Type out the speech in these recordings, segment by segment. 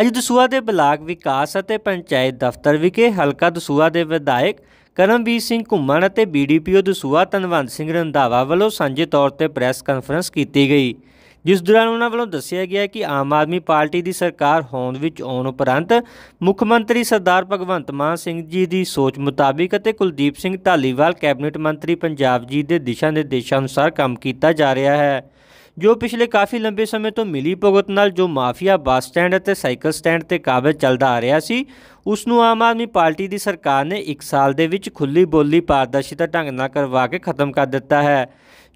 ਅੱਜ ਦਸੂਆ ਦੇ ਬਲਾਕ ਵਿਕਾਸ ਅਤੇ ਪੰਚਾਇਤ ਦਫ਼ਤਰ ਵਿਖੇ ਹਲਕਾ ਦਸੂਆ ਦੇ ਵਿਧਾਇਕ ਕਰਮਵੀਰ ਸਿੰਘ ਘੁੰਮਣ ਅਤੇ ਬੀਡੀਪੀਓ ਦਸੂਆ ਤਨਵੰਤ ਸਿੰਘ ਰੰਧਾਵਾ ਵੱਲੋਂ ਸਾਂਝੇ ਤੌਰ ਤੇ ਪ੍ਰੈਸ ਕਾਨਫਰੰਸ ਕੀਤੀ ਗਈ ਜਿਸ ਦੌਰਾਨ ਉਹਨਾਂ ਵੱਲੋਂ ਦੱਸਿਆ ਗਿਆ ਕਿ ਆਮ ਆਦਮੀ ਪਾਰਟੀ ਦੀ ਸਰਕਾਰ ਹੋਂਦ ਵਿੱਚ ਆਉਣ ਉਪਰੰਤ ਮੁੱਖ ਮੰਤਰੀ ਸਰਦਾਰ ਭਗਵੰਤ ਮਾਨ ਸਿੰਘ ਜੀ ਦੀ ਸੋਚ ਮੁਤਾਬਿਕ ਅਤੇ ਕੁਲਦੀਪ ਸਿੰਘ ਢਾਲੀਵਾਲ ਕੈਬਨਿਟ ਮੰਤਰੀ ਪੰਜਾਬ ਜੀ ਦੇ ਦਿਸ਼ਾ ਨਿਰਦੇਸ਼ਾਂ ਅਨੁਸਾਰ ਕੰਮ ਕੀਤਾ ਜਾ ਰਿਹਾ ਹੈ ਜੋ ਪਿਛਲੇ ਕਾਫੀ ਲੰਬੇ ਸਮੇਂ ਤੋਂ ਮਿਲੀ ਭਗਤ ਨਾਲ ਜੋ ਮਾਫੀਆ ਬੱਸ ਸਟੈਂਡ ਅਤੇ ਸਾਈਕਲ ਸਟੈਂਡ ਤੇ ਕਾਬਜ ਚੱਲਦਾ ਆ ਰਿਹਾ ਸੀ ਉਸ ਨੂੰ ਆਮ ਆਦਮੀ ਪਾਰਟੀ ਦੀ ਸਰਕਾਰ ਨੇ 1 ਸਾਲ ਦੇ ਵਿੱਚ ਖੁੱਲੀ ਬੋਲੀ ਪਾਰਦਰਸ਼ਿਤਾ ਢੰਗ ਨਾਲ ਕਰਵਾ ਕੇ ਖਤਮ ਕਰ ਦਿੱਤਾ ਹੈ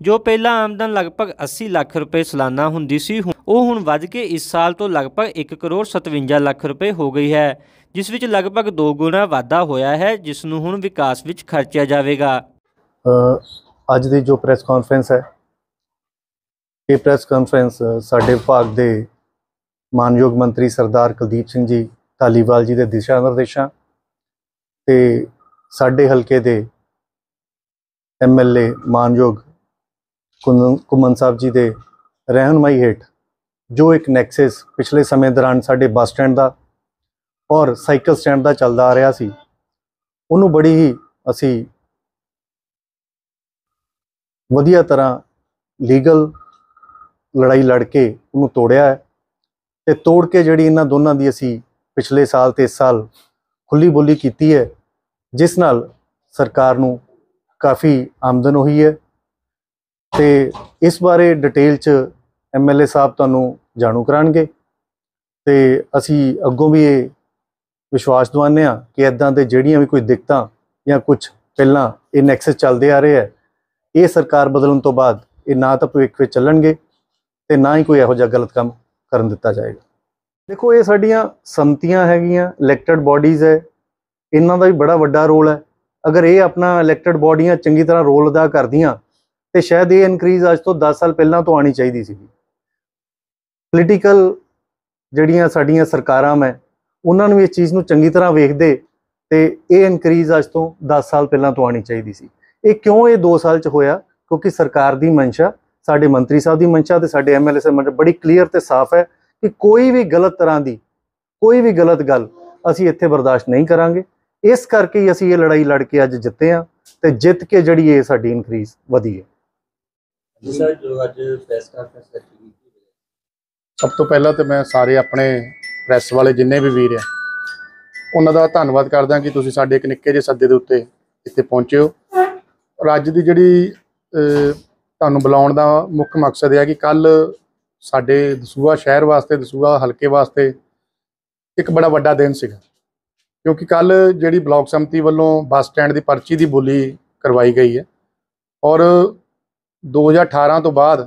ਜੋ ਪਹਿਲਾਂ ਆਮਦਨ ਲਗਭਗ 80 ਲੱਖ ਰੁਪਏ ਸਾਲਾਨਾ ਹੁੰਦੀ ਸੀ ਉਹ ਹੁਣ ਵੱਧ ਕੇ ਇਸ ਸਾਲ ਤੋਂ ਲਗਭਗ 1 ਕਰੋੜ 57 ਲੱਖ ਰੁਪਏ ਹੋ ਗਈ ਹੈ ਜਿਸ ਵਿੱਚ ਲਗਭਗ 2 ਗੁਣਾ ਵਾਧਾ ਹੋਇਆ ਹੈ ਜਿਸ ਨੂੰ ਹੁਣ ਵਿਕਾਸ ਵਿੱਚ ਖਰਚਿਆ ਜਾਵੇਗਾ ਅੱਜ ਦੀ ਜੋ ਪ੍ਰੈਸ ਕਾਨਫਰੰਸ ਹੈ ਇਹ ਪ੍ਰੈਸ ਕਾਨਫਰੰਸ ਸਾਡੇ ਭਾਗ ਦੇ ਮਾਨਯੋਗ ਮੰਤਰੀ ਸਰਦਾਰ ਕੁਲਦੀਪ ਸਿੰਘ ਜੀ ਧਾਲੀਵਾਲ ਜੀ ਦੇ ਦਿਸ਼ਾ ਨਿਰਦੇਸ਼ਾਂ ਤੇ ਸਾਡੇ ਹਲਕੇ ਦੇ ਐਮਐਲਏ ਮਾਨਯੋਗ ਕੁਮਨ ਸਾਹਿਬ ਜੀ ਦੇ ਰਹਿਨਮਾਈ ਹੇਠ ਜੋ ਇੱਕ ਨੈਕਸਸ ਪਿਛਲੇ ਸਮੇਂ ਦੌਰਾਨ ਸਾਡੇ ਬੱਸ ਸਟੈਂਡ ਦਾ ਔਰ ਸਾਈਕਲ ਸਟੈਂਡ ਦਾ ਚੱਲਦਾ ਆ ਰਿਹਾ ਸੀ ਉਹਨੂੰ ਬੜੀ ਹੀ ਅਸੀਂ ਵਧੀਆ ਤਰ੍ਹਾਂ ਲੀਗਲ ਲੜਾਈ ਲੜ ਕੇ ਉਹਨੂੰ ਤੋੜਿਆ ਹੈ ਤੇ ਤੋੜ ਕੇ ਜਿਹੜੀ ਇਹਨਾਂ ਦੋਨਾਂ ਦੀ ਅਸੀਂ ਪਿਛਲੇ ਸਾਲ ਤੇ ਇਸ ਸਾਲ ਖੁੱਲੀ ਬੋਲੀ ਕੀਤੀ ਹੈ ਜਿਸ ਨਾਲ ਸਰਕਾਰ ਨੂੰ ਕਾਫੀ ਆਮਦਨ ਹੋਈ ਹੈ ਤੇ ਇਸ ਬਾਰੇ ਡਿਟੇਲ 'ਚ ਐਮਐਲਏ ਸਾਹਿਬ ਤੁਹਾਨੂੰ ਜਾਣੂ ਕਰਾਣਗੇ ਤੇ ਅਸੀਂ ਅੱਗੋਂ ਵੀ ਇਹ ਵਿਸ਼ਵਾਸ ਦਵਾਨੇ ਆ ਕਿ ਇਦਾਂ ਦੇ ਜਿਹੜੀਆਂ ਵੀ ਕੋਈ ਦਿੱਕਤਾਂ ਜਾਂ ਕੁਝ ਪਹਿਲਾਂ ਇਹ ਨੈਕਸਸ ਚੱਲਦੇ ਆ ਰਹੇ ਆ ਇਹ ਸਰਕਾਰ ਬਦਲਣ ਤੋਂ ਬਾਅਦ ਇਹ ਨਾ ਤਾਂ ਭਵਿੱਖ ਵਿੱਚ ਚੱਲਣਗੇ ਤੇ ਨਾ ਹੀ ਕੋਈ ਇਹੋ ਜਿਹਾ ਗਲਤ ਕੰਮ ਕਰਨ ਦਿੱਤਾ ਜਾਏਗਾ ਦੇਖੋ ਇਹ ਸਾਡੀਆਂ ਸੰਤੀਆਂ ਹੈਗੀਆਂ ਇਲੈਕਟਡ ਬਾਡੀਜ਼ ਹੈ ਇਹਨਾਂ ਦਾ ਵੀ ਬੜਾ ਵੱਡਾ ਰੋਲ ਹੈ ਅਗਰ ਇਹ ਆਪਣਾ ਇਲੈਕਟਡ ਬਾਡੀਆਂ ਚੰਗੀ ਤਰ੍ਹਾਂ ਰੋਲ ਅਦਾ ਕਰਦੀਆਂ ਤੇ ਸ਼ਾਇਦ ਇਹ ਇਨਕਰੀਜ਼ ਅੱਜ ਤੋਂ 10 ਸਾਲ ਪਹਿਲਾਂ ਤੋਂ ਆਣੀ ਚਾਹੀਦੀ ਸੀ ਪੋਲੀਟੀਕਲ ਜਿਹੜੀਆਂ ਸਾਡੀਆਂ ਸਰਕਾਰਾਂ ਮੈਂ ਉਹਨਾਂ ਨੂੰ ਇਸ ਚੀਜ਼ ਨੂੰ ਚੰਗੀ ਤਰ੍ਹਾਂ ਵੇਖਦੇ ਤੇ ਇਹ ਇਨਕਰੀਜ਼ ਅੱਜ ਤੋਂ 10 ਸਾਲ ਪਹਿਲਾਂ ਤੋਂ ਆਣੀ ਚਾਹੀਦੀ ਸੀ ਇਹ ਕਿਉਂ ਇਹ 2 ਸਾਲ ਚ ਹੋਇਆ ਕਿਉਂਕਿ ਸਰਕਾਰ ਦੀ ਮਨਸ਼ਾ ਸਾਡੇ ਮੰਤਰੀ ਸਾਹਿਬ ਦੀ ਮੰਸ਼ਾ ਤੇ ਸਾਡੇ ਐਮਐਲਏ ਸਾਹਿਬ ਮੰਸ਼ਾ ਬੜੀ ਕਲੀਅਰ ਤੇ ਸਾਫ਼ ਹੈ ਕਿ ਕੋਈ ਵੀ ਗਲਤ ਤਰ੍ਹਾਂ ਦੀ ਕੋਈ ਵੀ ਗਲਤ ਗੱਲ ਅਸੀਂ ਇੱਥੇ ਬਰਦਾਸ਼ਤ ਨਹੀਂ ਕਰਾਂਗੇ ਇਸ ਕਰਕੇ ਹੀ ਅਸੀਂ ਇਹ ਲੜਾਈ ਲੜ ਕੇ ਅੱਜ ਜਿੱਤੇ ਆ ਤੇ ਜਿੱਤ ਕੇ ਜਿਹੜੀ ਇਹ ਸਾਡੀ ਇਨਕਰੀਜ਼ ਵਧੀ ਹੈ ਸਭ ਤੋਂ ਪਹਿਲਾਂ ਤੇ ਮੈਂ ਸਾਰੇ ਆਪਣੇ ਪ੍ਰੈਸ ਵਾਲੇ ਜਿੰਨੇ ਵੀ ਵੀਰ ਆ ਉਹਨਾਂ ਦਾ ਧੰਨਵਾਦ ਕਰਦਾ ਕਿ ਤੁਸੀਂ ਸਾਡੇ ਇੱਕ ਨਿੱਕੇ ਜਿਹੇ ਸੱਦੇ ਦੇ ਉੱਤੇ ਇੱਥੇ ਪਹੁੰਚੇ ਹੋ ਰਾਜ ਅੱਜ ਦੀ ਜਿਹੜੀ ਤੁਹਾਨੂੰ ਬੁਲਾਉਣ ਦਾ ਮੁੱਖ ਮਕਸਦ ਇਹ ਹੈ ਕਿ ਕੱਲ ਸਾਡੇ ਦਸੂਆ ਸ਼ਹਿਰ ਵਾਸਤੇ ਦਸੂਆ ਹਲਕੇ ਵਾਸਤੇ ਇੱਕ ਬੜਾ ਵੱਡਾ ਦਿਨ ਸੀਗਾ ਕਿਉਂਕਿ ਕੱਲ ਜਿਹੜੀ ਬਲਾਕ ਸਮਤੀ ਵੱਲੋਂ ਬੱਸ ਸਟੈਂਡ ਦੀ ਪਰਚੀ ਦੀ ਬੋਲੀ ਕਰਵਾਈ ਗਈ ਹੈ ਔਰ 2018 ਤੋਂ ਬਾਅਦ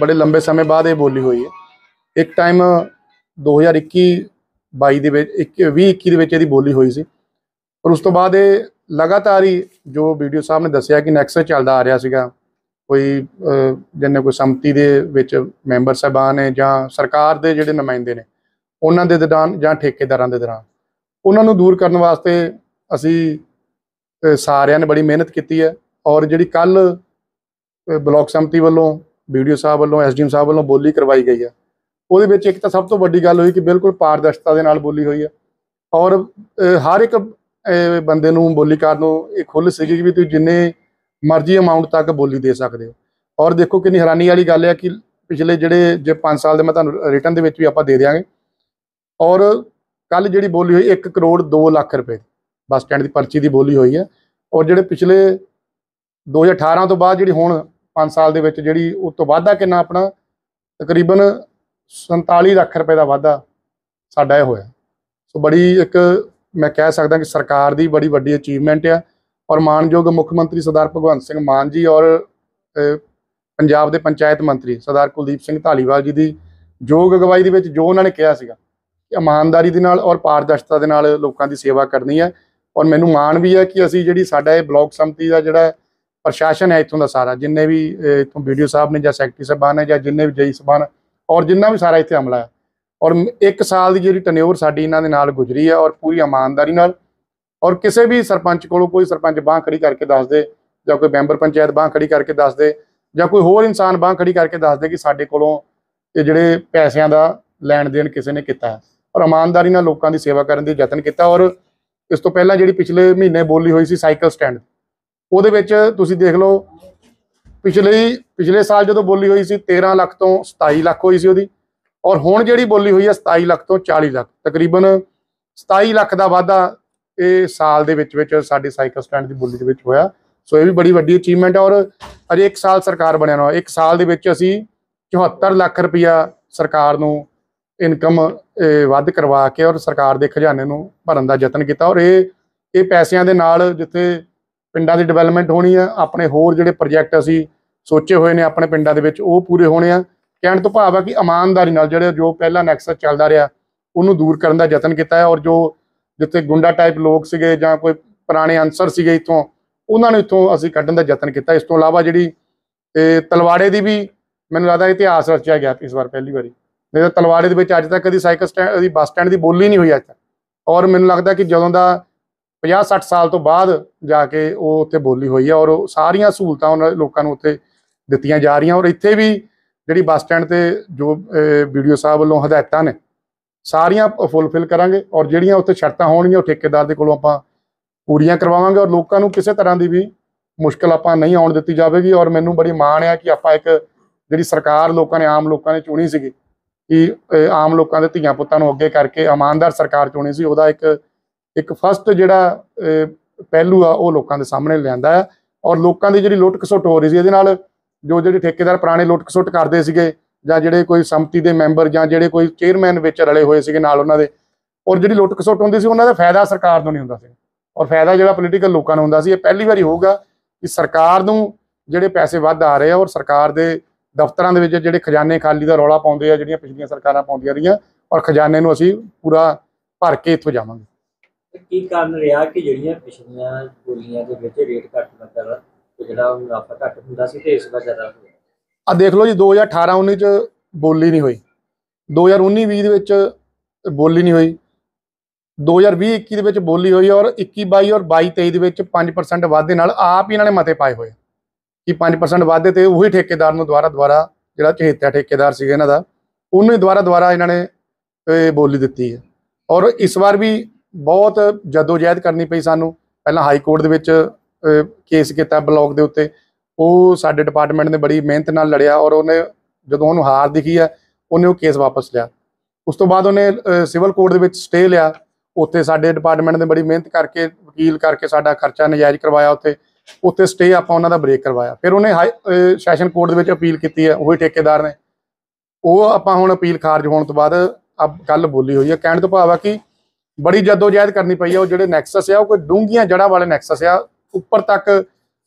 ਬੜੇ ਲੰਬੇ ਸਮੇਂ ਬਾਅਦ ਇਹ ਬੋਲੀ ਹੋਈ ਹੈ ਇੱਕ ਟਾਈਮ 2021 22 ਦੇ ਵਿੱਚ 2021 ਦੇ ਵਿੱਚ ਇਹਦੀ ਬੋਲੀ ਹੋਈ ਸੀ ਪਰ ਉਸ ਤੋਂ ਬਾਅਦ ਇਹ ਲਗਾਤਾਰ ਹੀ ਜੋ ਵੀਡੀਓ ਸਾਹਿਬ ਨੇ ਦੱਸਿਆ ਕਿ ਨੈਕਸਟ ਚੱਲਦਾ ਆ ਰਿਹਾ ਸੀਗਾ ਕੋਈ ਜਿੰਨੇ ਕੋਈ ਸੰਮਤੀ ਦੇ ਵਿੱਚ ਮੈਂਬਰ ਸਹਿਬਾਨ ਨੇ ਜਾਂ ਸਰਕਾਰ ਦੇ ਜਿਹੜੇ ਨੁਮਾਇੰਦੇ ਨੇ ਉਹਨਾਂ ਦੇ ਦੌਰਾਨ ਜਾਂ ਠੇਕੇਦਾਰਾਂ ਦੇ ਦਰਾਂ ਉਹਨਾਂ ਨੂੰ ਦੂਰ ਕਰਨ ਵਾਸਤੇ ਅਸੀਂ ਸਾਰਿਆਂ ਨੇ ਬੜੀ ਮਿਹਨਤ ਕੀਤੀ ਹੈ ਔਰ ਜਿਹੜੀ ਕੱਲ ਬਲਾਕ ਸੰਮਤੀ ਵੱਲੋਂ ਵੀਡੀਓ ਸਾਹਿਬ ਵੱਲੋਂ ਐਸਡੀਐਮ ਸਾਹਿਬ ਵੱਲੋਂ ਬੋਲੀ ਕਰਵਾਈ ਗਈ ਹੈ ਉਹਦੇ ਵਿੱਚ ਇੱਕ ਤਾਂ ਸਭ ਤੋਂ ਵੱਡੀ ਗੱਲ ਹੋਈ ਕਿ ਬਿਲਕੁਲ ਪਾਰਦਰਸ਼ਤਾ ਦੇ ਨਾਲ ਬੋਲੀ ਹੋਈ ਹੈ ਔਰ ਹਰ ਇੱਕ ਬੰਦੇ ਨੂੰ ਬੋਲੀਕਾਰ ਨੂੰ ਇਹ ਖੁੱਲ ਸੀਗੀ ਕਿ ਵੀ ਤੁਸੀਂ ਜਿੰਨੇ ਮਰਜ਼ੀ ਅਮਾਉਂਟ ਤੱਕ ਬੋਲੀ ਦੇ ਸਕਦੇ ਹੋ ਔਰ ਦੇਖੋ ਕਿੰਨੀ ਹੈਰਾਨੀ ਵਾਲੀ ਗੱਲ ਹੈ ਕਿ ਪਿਛਲੇ ਜਿਹੜੇ ਜੇ 5 ਸਾਲ ਦੇ ਮੈਂ ਤੁਹਾਨੂੰ ਰਿਟਰਨ ਦੇ ਵਿੱਚ ਵੀ ਆਪਾਂ ਦੇ ਦੇਵਾਂਗੇ ਔਰ ਕੱਲ ਜਿਹੜੀ ਬੋਲੀ ਹੋਈ 1 ਕਰੋੜ 2 ਲੱਖ ਰੁਪਏ ਦੀ ਸਟੈਂਡ ਦੀ ਪਰਚੀ ਦੀ ਬੋਲੀ ਹੋਈ ਹੈ ਔਰ ਜਿਹੜੇ ਪਿਛਲੇ 2018 ਤੋਂ ਬਾਅਦ ਜਿਹੜੀ ਹੁਣ 5 ਸਾਲ ਦੇ ਵਿੱਚ ਜਿਹੜੀ ਉਸ ਤੋਂ ਵਾਧਾ ਕਿੰਨਾ ਆਪਣਾ ਤਕਰੀਬਨ 47 ਲੱਖ ਰੁਪਏ ਦਾ ਵਾਧਾ ਸਾਡਾ ਇਹ ਹੋਇਆ ਸੋ ਬੜੀ ਇੱਕ ਮੈਂ ਕਹਿ ਸਕਦਾ ਕਿ ਸਰਕਾਰ ਦੀ ਬੜੀ ਵੱਡੀ ਅਚੀਵਮੈਂਟ ਆ ਔਰ ਮਾਨਯੋਗ ਮੁੱਖ ਮੰਤਰੀ ਸਰਦਾਰ ਭਗਵੰਤ ਸਿੰਘ ਮਾਨ ਜੀ ਔਰ ਪੰਜਾਬ ਦੇ ਪੰਚਾਇਤ ਮੰਤਰੀ ਸਰਦਾਰ ਕੁਲਦੀਪ ਸਿੰਘ ਢਾਲੀਵਾਲ ਜੀ ਦੀ ਜੋਗ ਅਗਵਾਈ ਦੇ ਵਿੱਚ ਜੋ ਉਹਨਾਂ ਨੇ ਕਿਹਾ ਸੀਗਾ ਕਿ ਇਮਾਨਦਾਰੀ ਦੇ ਨਾਲ ਔਰ ਪਾਰਦਰਸ਼ਤਾ ਦੇ ਨਾਲ ਲੋਕਾਂ ਦੀ ਸੇਵਾ ਕਰਨੀ ਹੈ ਔਰ ਮੈਨੂੰ ਮਾਣ ਵੀ ਹੈ ਕਿ ਅਸੀਂ ਜਿਹੜੀ ਸਾਡਾ ਇਹ ਬਲਾਕ ਸੰਮਤੀ ਦਾ ਜਿਹੜਾ ਪ੍ਰਸ਼ਾਸਨ ਹੈ ਇਥੋਂ ਦਾ ਸਾਰਾ ਜਿੰਨੇ ਵੀ ਇਥੋਂ ਵੀਡੀਓ ਸਾਹਿਬ ਨੇ ਜਾਂ ਸੈਕਟਰੀ ਸਾਹਿਬਾਨ ਹੈ ਜਾਂ ਜਿੰਨੇ ਵੀ ਜਈ ਸਾਹਿਬਾਨ ਔਰ ਜਿੰਨਾ ਵੀ ਸਾਰਾ ਇੱਥੇ ਹਮਲਾ ਹੈ ਔਰ ਇੱਕ ਸਾਲ ਦੀ ਜਿਹੜੀ ਟਨਿਓਰ ਸਾਡੀ ਇਹਨਾਂ ਦੇ ਨਾਲ ਗੁਜ਼ਰੀ ਹੈ ਔਰ ਪੂਰੀ ਇਮਾਨਦਾਰੀ ਨਾਲ ਔਰ ਕਿਸੇ ਵੀ ਸਰਪੰਚ ਕੋਲੋਂ ਕੋਈ ਸਰਪੰਚ ਬਾਹ ਖੜੀ ਕਰਕੇ ਦੱਸ ਦੇ ਜਾਂ ਕੋਈ ਮੈਂਬਰ ਪੰਚਾਇਤ ਬਾਹ ਖੜੀ ਕਰਕੇ ਦੱਸ ਦੇ ਜਾਂ ਕੋਈ ਹੋਰ ਇਨਸਾਨ ਬਾਹ ਖੜੀ ਕਰਕੇ ਦੱਸ ਦੇ ਕਿ ਸਾਡੇ ਕੋਲੋਂ ਇਹ ਜਿਹੜੇ ਪੈਸਿਆਂ ਦਾ ਲੈਣ ਦੇਣ ਕਿਸੇ ਨੇ ਕੀਤਾ ਔਰ ਇਮਾਨਦਾਰੀ ਨਾਲ ਲੋਕਾਂ ਦੀ ਸੇਵਾ ਕਰਨ ਦੀ ਯਤਨ ਕੀਤਾ ਔਰ ਇਸ ਤੋਂ ਪਹਿਲਾਂ ਜਿਹੜੀ ਪਿਛਲੇ ਮਹੀਨੇ ਬੋਲੀ ਹੋਈ ਸੀ ਸਾਈਕਲ ਸਟੈਂਡ ਉਹਦੇ ਵਿੱਚ ਤੁਸੀਂ ਦੇਖ ਲਓ ਪਿਛਲੇ ਪਿਛਲੇ ਸਾਲ ਜਦੋਂ ਬੋਲੀ ਹੋਈ ਸੀ 13 ਲੱਖ ਤੋਂ 27 ਲੱਖ ਹੋਈ ਸੀ ਉਹਦੀ ਔਰ ਹੁਣ ਜਿਹੜੀ ਬੋਲੀ ਹੋਈ ਹੈ 27 ਲੱਖ ਤੋਂ 40 ਲੱਖ ਤਕਰੀਬਨ 27 ਲੱਖ ਦਾ ਵਾਧਾ ਇਹ ਸਾਲ ਦੇ ਵਿੱਚ ਵਿੱਚ ਸਾਡੇ ਸਾਈਕਲ ਸਟੈਂਡ ਦੀ ਬੋਲੀ ਦੇ ਵਿੱਚ ਹੋਇਆ ਸੋ ਇਹ ਵੀ ਬੜੀ ਵੱਡੀ ਅਚੀਵਮੈਂਟ ਹੈ ਔਰ ਅਰੇ 1 ਸਾਲ ਸਰਕਾਰ ਬਣਿਆ ਨਾ ਇੱਕ ਸਾਲ ਦੇ ਵਿੱਚ ਅਸੀਂ 74 ਲੱਖ ਰੁਪਇਆ ਸਰਕਾਰ ਨੂੰ ਇਨਕਮ ਵੱਧ ਕਰਵਾ ਕੇ ਔਰ ਸਰਕਾਰ ਦੇ ਖਜ਼ਾਨੇ ਨੂੰ ਭਰਨ ਦਾ ਯਤਨ ਕੀਤਾ ਔਰ ਇਹ ਇਹ ਪੈਸਿਆਂ ਦੇ ਨਾਲ ਜਿੱਥੇ ਪਿੰਡਾਂ ਦੀ ਡਿਵੈਲਪਮੈਂਟ ਹੋਣੀ ਆ ਆਪਣੇ ਹੋਰ ਜਿਹੜੇ ਪ੍ਰੋਜੈਕਟ ਅਸੀਂ ਸੋਚੇ ਹੋਏ ਨੇ ਆਪਣੇ ਪਿੰਡਾਂ ਦੇ ਵਿੱਚ ਉਹ ਪੂਰੇ ਹੋਣੇ ਆ ਕਹਿਣ ਤੋਂ ਭਾਵ ਆ ਕਿ ਇਮਾਨਦਾਰੀ ਨਾਲ ਜਿਹੜੇ ਜੋ ਪਹਿਲਾਂ ਨੈਕਸਸ ਚੱਲਦਾ ਰਿਹਾ ਉਹਨੂੰ ਦੂਰ ਕਰਨ ਦਾ ਯਤਨ ਕੀਤਾ ਹੈ ਔਰ ਜੋ ਜਿੱਥੇ ਗੁੰਡਾ ਟਾਈਪ ਲੋਕ ਸੀਗੇ ਜਾਂ ਕੋਈ ਪੁਰਾਣੇ ਅਨਸਰ ਸੀਗੇ ਇਥੋਂ ਉਹਨਾਂ ਨੂੰ ਇਥੋਂ ਅਸੀਂ ਕੱਢਣ ਦਾ ਯਤਨ ਕੀਤਾ ਇਸ ਤੋਂ ਇਲਾਵਾ ਜਿਹੜੀ ਤਲਵਾੜੇ ਦੀ ਵੀ ਮੈਨੂੰ ਲੱਗਦਾ ਇਤਿਹਾਸ ਰਚਿਆ ਗਿਆ ਇਸ ਵਾਰ ਪਹਿਲੀ ਵਾਰੀ ਨਹੀਂ ਤਾਂ ਤਲਵਾੜੇ ਦੇ ਵਿੱਚ ਅੱਜ ਤੱਕ ਕਦੀ ਸਾਈਕਲ ਸਟੈਂਡ ਦੀ ਬੱਸ ਸਟੈਂਡ ਦੀ ਬੋਲੀ ਨਹੀਂ ਹੋਈ ਅੱਜ ਤੱਕ ਔਰ ਮੈਨੂੰ ਲੱਗਦਾ ਕਿ ਜਦੋਂ ਦਾ 50 60 ਸਾਲ ਤੋਂ ਬਾਅਦ ਜਾ ਕੇ ਉਹ ਉੱਥੇ ਬੋਲੀ ਹੋਈ ਹੈ ਔਰ ਸਾਰੀਆਂ ਸਹੂਲਤਾਂ ਉਹਨਾਂ ਲੋਕਾਂ ਨੂੰ ਉੱਥੇ ਦਿੱਤੀਆਂ ਜਾ ਰਹੀਆਂ ਔਰ ਇੱਥੇ ਵੀ ਜਿਹੜੀ ਬੱਸ ਸਟੈਂਡ ਤੇ ਜੋ ਵੀਡੀਓ ਸਾਹਿਬ ਵੱਲੋਂ ਹਦਾਇਤਾਂ ਨੇ ਸਾਰੀਆਂ ਫੁੱਲਫਿਲ ਕਰਾਂਗੇ ਔਰ ਜਿਹੜੀਆਂ ਉੱਥੇ ਸ਼ਰਤਾਂ ਹੋਣਗੀਆਂ ਉਹ ਠੇਕੇਦਾਰ ਦੇ ਕੋਲੋਂ ਆਪਾਂ ਪੂਰੀਆਂ ਕਰਵਾਵਾਂਗੇ ਔਰ ਲੋਕਾਂ ਨੂੰ ਕਿਸੇ ਤਰ੍ਹਾਂ ਦੀ ਵੀ ਮੁਸ਼ਕਲ ਆਪਾਂ ਨਹੀਂ ਆਉਣ ਦਿੱਤੀ ਜਾਵੇਗੀ ਔਰ ਮੈਨੂੰ ਬੜੀ ਮਾਣ ਹੈ ਕਿ ਆਪਾਂ ਇੱਕ ਜਿਹੜੀ ਸਰਕਾਰ ਲੋਕਾਂ ਨੇ ਆਮ ਲੋਕਾਂ ਨੇ ਚੁਣੀ ਸੀਗੀ ਕਿ ਆਮ ਲੋਕਾਂ ਦੇ ਧੀਆਂ ਪੁੱਤਾਂ ਨੂੰ ਅੱਗੇ ਕਰਕੇ ਇਮਾਨਦਾਰ ਸਰਕਾਰ ਚੁਣੀ ਸੀ ਉਹਦਾ ਇੱਕ ਇੱਕ ਫਸਟ ਜਿਹੜਾ ਪਹਿਲੂ ਆ ਉਹ ਲੋਕਾਂ ਦੇ ਸਾਹਮਣੇ ਲਿਆਂਦਾ ਔਰ ਲੋਕਾਂ ਦੀ ਜਿਹੜੀ ਲੁੱਟ ਖਸੁੱਟ ਹੋ ਰਹੀ ਸੀ ਇਹਦੇ ਨਾਲ ਜੋ ਜਿਹੜੇ ਠੇਕੇਦਾਰ ਪੁਰਾਣੇ ਲੁੱਟ ਖਸੁੱਟ ਕਰਦੇ ਸੀਗੇ ਜਾਂ ਜਿਹੜੇ ਕੋਈ ਸੰਮਤੀ ਦੇ ਮੈਂਬਰ ਜਾਂ ਜਿਹੜੇ ਕੋਈ ਚੇਅਰਮੈਨ ਵਿੱਚ ਰਲੇ ਹੋਏ ਸੀਗੇ ਨਾਲ ਉਹਨਾਂ ਦੇ ਔਰ ਜਿਹੜੀ ਲੁੱਟ ਖਸੁੱਟ ਹੁੰਦੀ ਸੀ ਉਹਨਾਂ ਦਾ ਫਾਇਦਾ ਸਰਕਾਰ ਨੂੰ ਨਹੀਂ ਹੁੰਦਾ ਸੀ ਔਰ ਫਾਇਦਾ ਜਿਹੜਾ ਪੋਲੀਟੀਕਲ ਲੋਕਾਂ ਨੂੰ ਹੁੰਦਾ ਸੀ ਇਹ ਪਹਿਲੀ ਵਾਰੀ ਹੋਊਗਾ ਕਿ ਸਰਕਾਰ ਨੂੰ ਜਿਹੜੇ ਪੈਸੇ ਵੱਧ ਆ ਰਹੇ ਆ ਔਰ ਸਰਕਾਰ ਦੇ ਦਫ਼ਤਰਾਂ ਦੇ ਵਿੱਚ ਜਿਹੜੇ ਖਜ਼ਾਨੇ ਖਾਲੀ ਦਾ ਰੌਲਾ ਪਾਉਂਦੇ ਆ ਜਿਹੜੀਆਂ ਪਿਛਲੀਆਂ ਸਰਕਾਰਾਂ ਪਾਉਂਦੀਆਂ ਰਹੀਆਂ ਔਰ ਖਜ਼ਾਨੇ ਨੂੰ ਅਸੀਂ ਪੂਰਾ ਭਰ ਕੇ ਇੱਥੋਂ ਜਾਵਾਂਗੇ ਕੀ ਕਾਰਨ ਰਿਹਾ ਕਿ ਜਿਹੜੀਆਂ ਪਿਛਲੀਆਂ ਬੋਲੀਆਂ ਦੇ ਵਿੱਚ ਰੇਟ ਘੱਟ ਤੇ ਜਿਹੜਾ ਮੁਨਾਫਾ ਘੱਟ ਹੁੰਦਾ ਸੀ ਤੇ ਇਸ ਦਾ ਜ਼ਿਆਦਾ ਆ ਦੇਖ ਲਓ ਜੀ 2018 19 ਚ ਬੋਲੀ ਨਹੀਂ ਹੋਈ 2019 20 ਦੇ ਵਿੱਚ ਬੋਲੀ ਨਹੀਂ ਹੋਈ 2020 21 ਦੇ ਵਿੱਚ ਬੋਲੀ ਹੋਈ ਔਰ 21 22 ਔਰ 22 23 ਦੇ ਵਿੱਚ 5% ਵਾਧੇ ਨਾਲ ਆਪ ਹੀ ਇਹਨਾਂ ਨੇ ਮਤੇ ਪਾਏ ਹੋਏ ਕਿ 5% ਵਾਧੇ ਤੇ ਉਹੀ ਠੇਕੇਦਾਰ ਨੂੰ ਦੁਆਰਾ ਦੁਆਰਾ ਜਿਹੜਾ ਚਹੇਤਿਆ ਠੇਕੇਦਾਰ ਸੀਗਾ ਇਹਨਾਂ ਦਾ ਉਹਨੂੰ ਹੀ ਦੁਆਰਾ ਦੁਆਰਾ ਇਹਨਾਂ ਨੇ ਬੋਲੀ ਦਿੱਤੀ ਹੈ ਔਰ ਇਸ ਵਾਰ ਵੀ ਬਹੁਤ ਜਦੋਜਹਿਦ ਕਰਨੀ ਪਈ ਸਾਨੂੰ ਪਹਿਲਾਂ ਹਾਈ ਕੋਰਟ ਦੇ ਵਿੱਚ ਕੇਸ ਕੀਤਾ ਬਲੌਕ ਦੇ ਉੱਤੇ ਉਹ ਸਾਡੇ ਡਿਪਾਰਟਮੈਂਟ ਨੇ ਬੜੀ ਮਿਹਨਤ ਨਾਲ ਲੜਿਆ ਔਰ ਉਹਨੇ ਜਦੋਂ ਉਹਨੂੰ ਹਾਰ ਦਿਖੀ ਹੈ ਉਹਨੇ ਉਹ ਕੇਸ ਵਾਪਸ ਲਿਆ ਉਸ ਤੋਂ ਬਾਅਦ ਉਹਨੇ ਸਿਵਲ ਕੋਰਟ ਦੇ ਵਿੱਚ ਸਟੇ ਲਿਆ ਉੱਥੇ ਸਾਡੇ ਡਿਪਾਰਟਮੈਂਟ ਨੇ ਬੜੀ ਮਿਹਨਤ ਕਰਕੇ ਵਕੀਲ ਕਰਕੇ ਸਾਡਾ ਖਰਚਾ ਨਜਾਇਜ਼ ਕਰਵਾਇਆ ਉੱਥੇ ਉੱਥੇ ਸਟੇ ਆਪਾਂ ਉਹਨਾਂ ਦਾ ਬ੍ਰੇਕ ਕਰਵਾਇਆ ਫਿਰ ਉਹਨੇ ਸੈਸ਼ਨ ਕੋਰਟ ਦੇ ਵਿੱਚ ਅਪੀਲ ਕੀਤੀ ਹੈ ਹੀ ਠੇਕੇਦਾਰ ਨੇ ਉਹ ਆਪਾਂ ਹੁਣ ਅਪੀਲ ਖਾਰਜ ਹੋਣ ਤੋਂ ਬਾਅਦ ਅਬ ਕੱਲ ਬੋਲੀ ਹੋਈ ਹੈ ਕਹਿਣ ਤੋਂ ਭਾਵ ਆ ਕਿ ਬੜੀ ਜਦੋਜਹਿਦ ਕਰਨੀ ਪਈ ਹੈ ਉਹ ਜਿਹੜੇ ਨੈਕਸਸ ਆ ਉਹ ਕੋਈ ਡੂੰਘੀਆਂ ਜੜਾਂ ਵਾਲੇ ਨੈਕਸਸ ਆ ਉੱਪਰ ਤੱਕ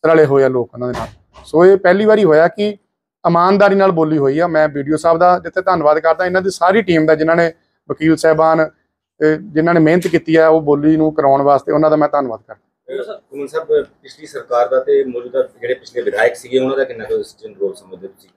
ਰਲੇ ਹੋਏ ਆ ਲੋਕ ਉਹਨਾਂ ਦੇ ਨਾਲ ਸੋ ਇਹ ਪਹਿਲੀ ਵਾਰੀ ਹੋਇਆ ਕਿ ਇਮਾਨਦਾਰੀ ਨਾਲ ਬੋਲੀ ਹੋਈ ਆ ਮੈਂ ਵੀਡੀਓ ਸਾਹਿਬ ਦਾ ਜਿੱਥੇ ਧੰਨਵਾਦ ਕਰਦਾ ਇਹਨਾਂ ਦੀ ਸਾਰੀ ਟੀਮ ਦਾ ਜਿਨ੍ਹਾਂ ਨੇ ਵਕੀਲ ਸਹਿਬਾਨ ਜਿਨ੍ਹਾਂ ਨੇ ਮਿਹਨਤ ਕੀਤੀ ਆ ਉਹ ਬੋਲੀ ਨੂੰ ਕਰਾਉਣ ਵਾਸਤੇ ਉਹਨਾਂ ਦਾ ਮੈਂ ਧੰਨਵਾਦ ਕਰਦਾ ਪਿਛਲੀ ਸਰਕਾਰ ਦਾ ਤੇ ਮੌਜੂਦਾ ਪਿਛਲੇ ਵਿਧਾਇਕ ਸੀਗੇ ਉਹਨਾਂ ਦਾ ਕਿੰਨਾ ਰੋਲ ਸਮਝਦੇ ਤੁਸੀਂ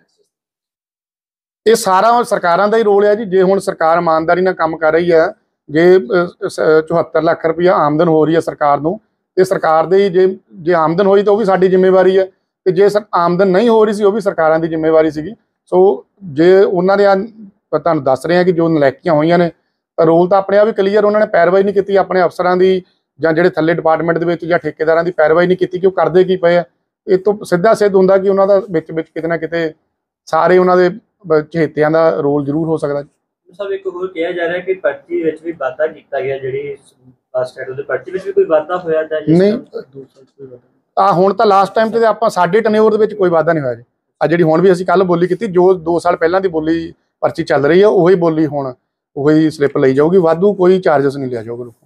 ਇਹ ਸਾਰਾ ਸਰਕਾਰਾਂ ਦਾ ਹੀ ਰੋਲ ਹੈ ਜੀ ਜੇ ਹੁਣ ਸਰਕਾਰ ਇਮਾਨਦਾਰੀ ਨਾਲ ਕੰਮ ਕਰ ਰਹੀ ਹੈ ਜੇ 74 ਲੱਖ ਰੁਪਇਆ ਆਮਦਨ ਹੋ ਰਹੀ ਹੈ ਸਰਕਾਰ ਨੂੰ ਤੇ ਸਰਕਾਰ ਦੇ ਜੇ ਜੇ ਆਮਦਨ ਹੋਈ ਤਾਂ ਉਹ ਵੀ ਸਾਡੀ ਜ਼ਿੰਮੇਵਾਰੀ ਹੈ ਤੇ ਜੇ ਸਰ ਆਮਦਨ ਨਹੀਂ ਹੋ ਰਹੀ ਸੀ ਉਹ ਵੀ ਸਰਕਾਰਾਂ ਦੀ ਜ਼ਿੰਮੇਵਾਰੀ ਸੀਗੀ ਸੋ ਜੇ ਉਹਨਾਂ ਨੇ ਤੁਹਾਨੂੰ ਦੱਸ ਰਹੇ ਆ ਕਿ ਜੋ ਨਲੈਕੀਆਂ ਹੋਈਆਂ ਨੇ ਰੋਲ ਤਾਂ ਆਪਣੇ ਆਪ ਹੀ ਕਲੀਅਰ ਉਹਨਾਂ ਨੇ ਪੈਰਵਾਈ ਨਹੀਂ ਕੀਤੀ ਆਪਣੇ ਅਫਸਰਾਂ ਦੀ ਜਾਂ ਜਿਹੜੇ ਥੱਲੇ ਡਿਪਾਰਟਮੈਂਟ ਦੇ ਵਿੱਚ ਜਾਂ ਠੇਕੇਦਾਰਾਂ ਦੀ ਪੈਰਵਾਈ ਨਹੀਂ ਕੀਤੀ ਕਿ ਉਹ ਕਰਦੇ ਕੀ ਪਏ ਆ ਇਹ ਤੋਂ ਸਿੱਧਾ ਸਿੱਧ ਹੁੰਦਾ ਕਿ ਉਹਨਾਂ ਦਾ ਵਿੱਚ ਵਿੱਚ ਕਿਤੇ ਨਾ ਕਿਤੇ ਸਾਰੇ ਉਹਨਾਂ ਦੇ ਚਹੇਤਿਆਂ ਦਾ ਰੋਲ ਜ਼ਰੂਰ ਹੋ ਸਕਦਾ ਸਭ ਇੱਕ ਹੋਰ ਕਿਹਾ ਜਾ ਰਿਹਾ ਕਿ ਪਰਚੀ ਵਿੱਚ ਵੀ ਵਾਧਾ ਕੀਤਾ ਗਿਆ ਜਿਹੜੀ ਪਾਸ ਟੈਟੋ ਦੇ ਪਰਚੀ ਵਿੱਚ ਵੀ ਕੋਈ ਵਾਧਾ ਹੋਇਆ ਜਾਂ ਨਹੀਂ ਆ ਹੁਣ ਤਾਂ ਲਾਸਟ ਟਾਈਮ ਤੇ ਆਪਾਂ ਸਾਡੇ ਟਨੇਵਰ ਦੇ ਵਿੱਚ ਕੋਈ ਵਾਧਾ ਨਹੀਂ ਹੋਇਆ ਜੀ ਆ ਜਿਹੜੀ ਹੁਣ ਵੀ ਅਸੀਂ ਕੱਲ ਬੋਲੀ ਕੀਤੀ ਜੋ 2 ਸਾਲ ਪਹਿਲਾਂ ਦੀ ਬੋਲੀ ਪਰਚੀ ਚੱਲ ਰਹੀ ਹੈ ਉਹੀ ਬੋਲੀ ਹੁਣ ਉਹੀ ਸਲਿੱਪ ਲਈ ਜਾਊਗੀ ਵਾਧੂ ਕੋਈ ਚਾਰजेस ਨਹੀਂ ਲਿਆ ਜਾਊਗਾ ਲੋਕਾਂ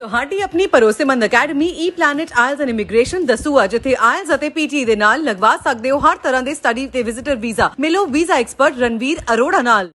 ਤੁਹਾਡੀ ਆਪਣੀ ਪਰੋਸੇਮੰਦ academy E planet IELTS and immigration Dasuya ਜਿੱਥੇ ਆਇਲਸ ਅਤੇ ਪੀਟੀ ਦੇ ਨਾਲ ਲਗਵਾ ਸਕਦੇ ਹੋ ਹਰ ਤਰ੍ਹਾਂ ਦੇ ਸਟੱਡੀ ਤੇ ਵਿਜ਼ਿਟਰ ਵੀਜ਼ਾ ਮਿਲੋ ਵੀਜ਼ਾ ਐਕਸਪਰਟ ਰਣਵੀਰ ਅਰੋੜਾ ਨਾਲ